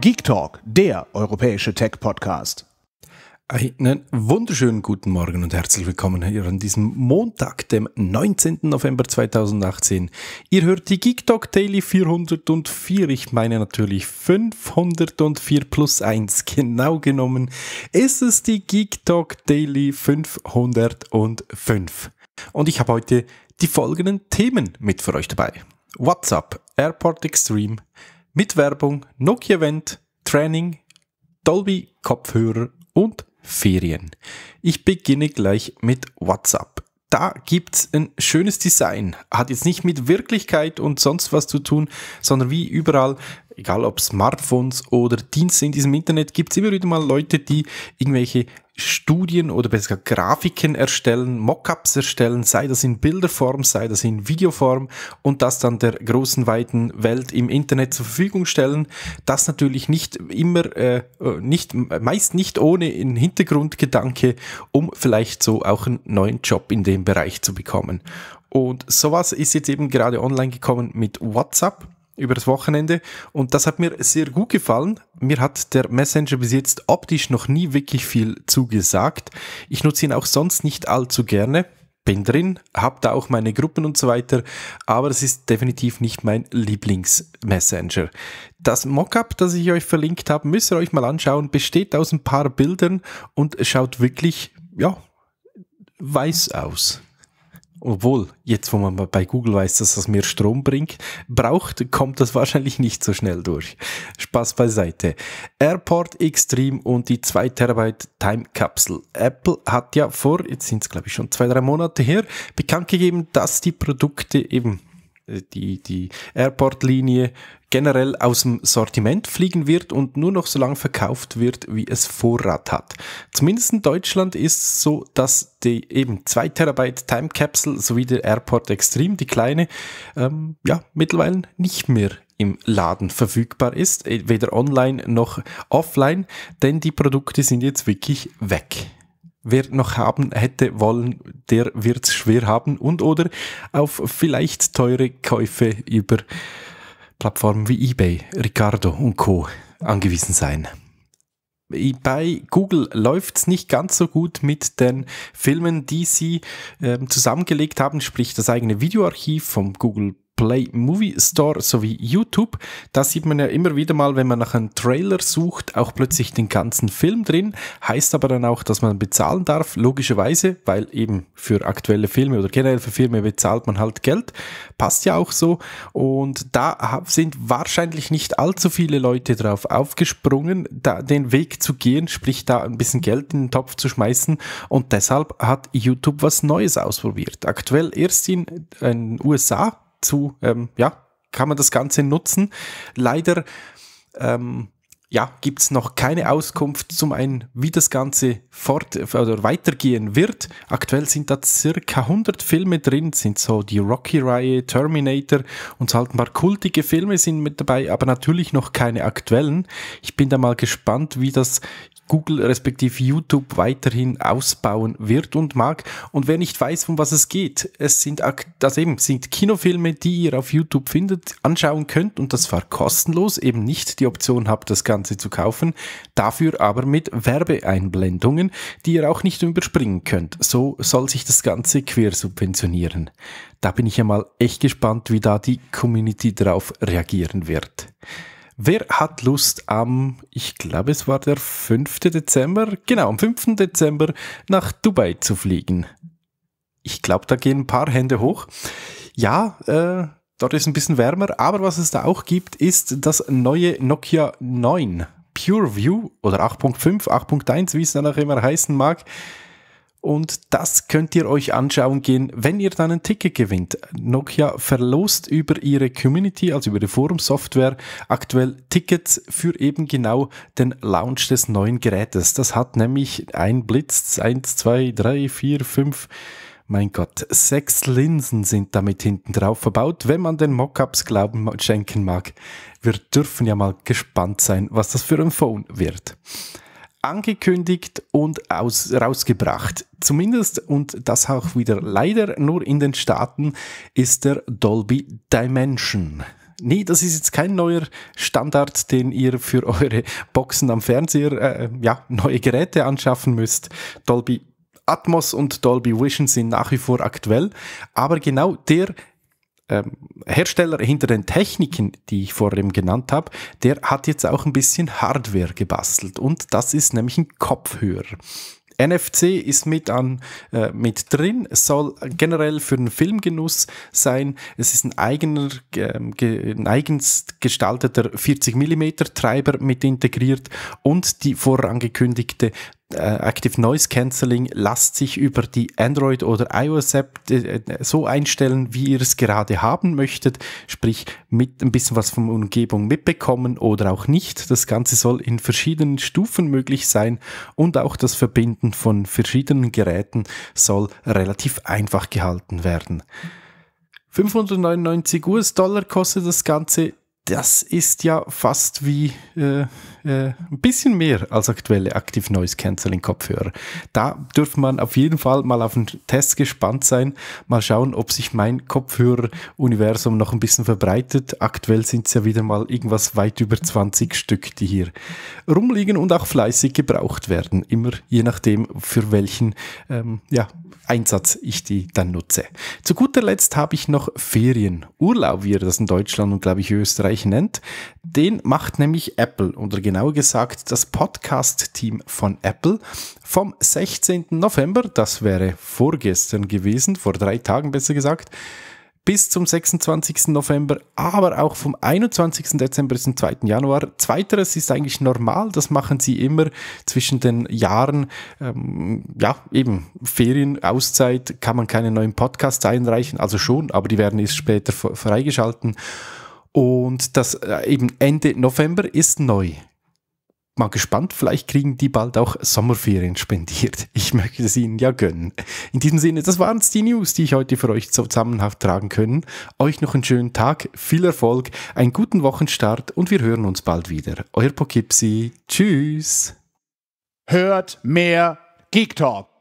Geek Talk, der europäische Tech-Podcast. Einen wunderschönen guten Morgen und herzlich willkommen hier an diesem Montag, dem 19. November 2018. Ihr hört die Geek Talk Daily 404, ich meine natürlich 504 plus 1. Genau genommen ist es die Geek Talk Daily 505. Und ich habe heute die folgenden Themen mit für euch dabei. WhatsApp, Airport Extreme, mit Werbung, Nokia Event, Training, Dolby Kopfhörer und Ferien. Ich beginne gleich mit WhatsApp. Da gibt's ein schönes Design. Hat jetzt nicht mit Wirklichkeit und sonst was zu tun, sondern wie überall, egal ob Smartphones oder Dienste in diesem Internet, gibt's immer wieder mal Leute, die irgendwelche Studien oder besser gesagt Grafiken erstellen, Mockups erstellen, sei das in Bilderform, sei das in Videoform und das dann der großen weiten Welt im Internet zur Verfügung stellen. Das natürlich nicht immer, äh, nicht, meist nicht ohne einen Hintergrundgedanke, um vielleicht so auch einen neuen Job in dem Bereich zu bekommen. Und sowas ist jetzt eben gerade online gekommen mit WhatsApp über das Wochenende und das hat mir sehr gut gefallen. Mir hat der Messenger bis jetzt optisch noch nie wirklich viel zugesagt. Ich nutze ihn auch sonst nicht allzu gerne. Bin drin, habe da auch meine Gruppen und so weiter, aber es ist definitiv nicht mein Lieblings-Messenger. Das Mockup, das ich euch verlinkt habe, müsst ihr euch mal anschauen, besteht aus ein paar Bildern und schaut wirklich, ja, weiß aus obwohl jetzt, wo man bei Google weiß, dass das mehr Strom bringt, braucht, kommt das wahrscheinlich nicht so schnell durch. Spaß beiseite. Airport Extreme und die 2 Terabyte Time Capsule. Apple hat ja vor, jetzt sind es glaube ich schon zwei, drei Monate her, bekannt gegeben, dass die Produkte eben äh, die, die Airport-Linie generell aus dem Sortiment fliegen wird und nur noch so lange verkauft wird, wie es Vorrat hat. Zumindest in Deutschland ist es so, dass die eben 2 Terabyte Time Capsule sowie der Airport Extreme, die kleine, ähm, ja, mittlerweile nicht mehr im Laden verfügbar ist, äh, weder online noch offline, denn die Produkte sind jetzt wirklich weg wer noch haben hätte wollen, der wird's schwer haben und oder auf vielleicht teure Käufe über Plattformen wie eBay, Ricardo und Co. angewiesen sein. Bei Google läuft's nicht ganz so gut mit den Filmen, die sie äh, zusammengelegt haben, sprich das eigene Videoarchiv vom Google Play Movie Store sowie YouTube. Da sieht man ja immer wieder mal, wenn man nach einem Trailer sucht, auch plötzlich den ganzen Film drin. Heißt aber dann auch, dass man bezahlen darf, logischerweise, weil eben für aktuelle Filme oder generell für Filme bezahlt man halt Geld. Passt ja auch so. Und da sind wahrscheinlich nicht allzu viele Leute drauf aufgesprungen, da den Weg zu gehen, sprich da ein bisschen Geld in den Topf zu schmeißen. Und deshalb hat YouTube was Neues ausprobiert. Aktuell erst in den USA, zu, ähm, ja, kann man das Ganze nutzen. Leider ähm, ja, gibt es noch keine Auskunft zum einen, wie das Ganze fort oder weitergehen wird. Aktuell sind da circa 100 Filme drin, sind so die Rocky-Reihe, Terminator und so halt ein paar kultige Filme sind mit dabei, aber natürlich noch keine aktuellen. Ich bin da mal gespannt, wie das Google respektive YouTube weiterhin ausbauen wird und mag. Und wer nicht weiß, um was es geht, es sind, das eben, sind Kinofilme, die ihr auf YouTube findet, anschauen könnt und das war kostenlos, eben nicht die Option habt, das Ganze Ganze zu kaufen, dafür aber mit Werbeeinblendungen, die ihr auch nicht überspringen könnt. So soll sich das Ganze quersubventionieren. Da bin ich ja mal echt gespannt, wie da die Community drauf reagieren wird. Wer hat Lust am, ich glaube es war der 5. Dezember, genau, am 5. Dezember nach Dubai zu fliegen? Ich glaube, da gehen ein paar Hände hoch. Ja, äh, Dort ist ein bisschen wärmer, aber was es da auch gibt, ist das neue Nokia 9 Pure View oder 8.5, 8.1, wie es dann auch immer heißen mag. Und das könnt ihr euch anschauen gehen, wenn ihr dann ein Ticket gewinnt. Nokia verlost über ihre Community, also über die Forum-Software, aktuell Tickets für eben genau den Launch des neuen Gerätes. Das hat nämlich ein Blitz, 1, 2, 3, 4, 5, mein Gott, sechs Linsen sind damit hinten drauf verbaut, wenn man den Mockups Glauben schenken mag. Wir dürfen ja mal gespannt sein, was das für ein Phone wird angekündigt und aus, rausgebracht. Zumindest, und das auch wieder leider nur in den Staaten, ist der Dolby Dimension. Nee, das ist jetzt kein neuer Standard, den ihr für eure Boxen am Fernseher, äh, ja, neue Geräte anschaffen müsst. Dolby Atmos und Dolby Vision sind nach wie vor aktuell, aber genau der ähm, Hersteller hinter den Techniken, die ich vor dem genannt habe, der hat jetzt auch ein bisschen Hardware gebastelt und das ist nämlich ein Kopfhörer. NFC ist mit an äh, mit drin, soll generell für den Filmgenuss sein. Es ist ein eigener, äh, ge, ein eigens gestalteter 40 mm Treiber mit integriert und die vorangekündigte äh, Active Noise Cancelling lasst sich über die Android oder iOS App äh, äh, so einstellen, wie ihr es gerade haben möchtet, sprich mit ein bisschen was von Umgebung mitbekommen oder auch nicht. Das Ganze soll in verschiedenen Stufen möglich sein und auch das Verbinden von verschiedenen Geräten soll relativ einfach gehalten werden. 599 US-Dollar kostet das Ganze. Das ist ja fast wie äh, äh, ein bisschen mehr als aktuelle Active Noise Cancelling Kopfhörer. Da dürfte man auf jeden Fall mal auf den Test gespannt sein, mal schauen, ob sich mein Kopfhöreruniversum noch ein bisschen verbreitet. Aktuell sind es ja wieder mal irgendwas weit über 20 Stück, die hier rumliegen und auch fleißig gebraucht werden. Immer je nachdem, für welchen ähm, ja, Einsatz ich die dann nutze. Zu guter Letzt habe ich noch Ferien, Urlaub, wie ihr das in Deutschland und glaube ich Österreich nennt den macht nämlich Apple oder genauer gesagt das Podcast-Team von Apple vom 16. November, das wäre vorgestern gewesen, vor drei Tagen besser gesagt, bis zum 26. November, aber auch vom 21. Dezember bis zum 2. Januar. Zweiteres ist eigentlich normal, das machen sie immer zwischen den Jahren. Ähm, ja, eben Ferien, Auszeit, kann man keinen neuen Podcast einreichen, also schon, aber die werden erst später freigeschalten. Und das äh, eben Ende November ist neu. Mal gespannt, vielleicht kriegen die bald auch Sommerferien spendiert. Ich möchte es ihnen ja gönnen. In diesem Sinne, das waren es die News, die ich heute für euch zusammenhaft tragen können. Euch noch einen schönen Tag, viel Erfolg, einen guten Wochenstart und wir hören uns bald wieder. Euer Poughkeepsie. Tschüss. Hört mehr Geek Talk.